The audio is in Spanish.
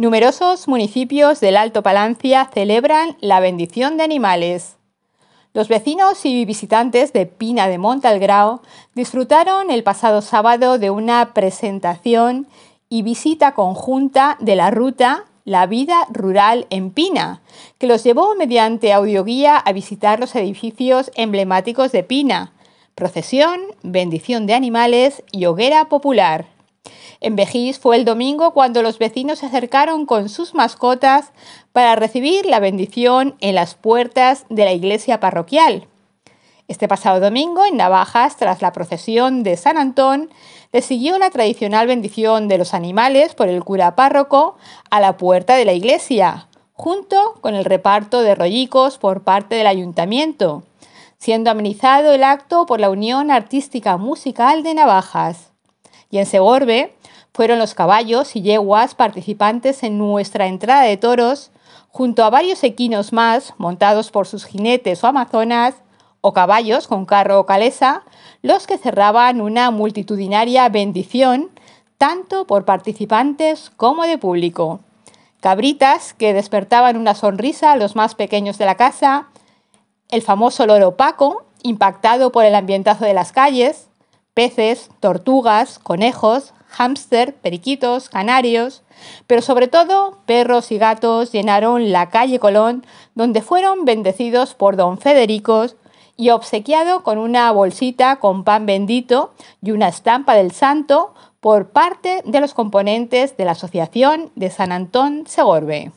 Numerosos municipios del Alto Palancia celebran la bendición de animales. Los vecinos y visitantes de Pina de Montalgrao disfrutaron el pasado sábado de una presentación y visita conjunta de la ruta La vida rural en Pina, que los llevó mediante audioguía a visitar los edificios emblemáticos de Pina, procesión, bendición de animales y hoguera popular. En Vejís fue el domingo cuando los vecinos se acercaron con sus mascotas para recibir la bendición en las puertas de la iglesia parroquial. Este pasado domingo, en Navajas, tras la procesión de San Antón, le siguió la tradicional bendición de los animales por el cura párroco a la puerta de la iglesia, junto con el reparto de rollicos por parte del ayuntamiento, siendo amenizado el acto por la Unión Artística Musical de Navajas. Y en Segorbe, fueron los caballos y yeguas participantes en nuestra entrada de toros, junto a varios equinos más, montados por sus jinetes o amazonas, o caballos con carro o calesa, los que cerraban una multitudinaria bendición, tanto por participantes como de público. Cabritas que despertaban una sonrisa a los más pequeños de la casa, el famoso loro opaco impactado por el ambientazo de las calles, peces, tortugas, conejos, hámster, periquitos, canarios, pero sobre todo perros y gatos llenaron la calle Colón, donde fueron bendecidos por don Federico y obsequiado con una bolsita con pan bendito y una estampa del santo por parte de los componentes de la Asociación de San Antón Segorbe.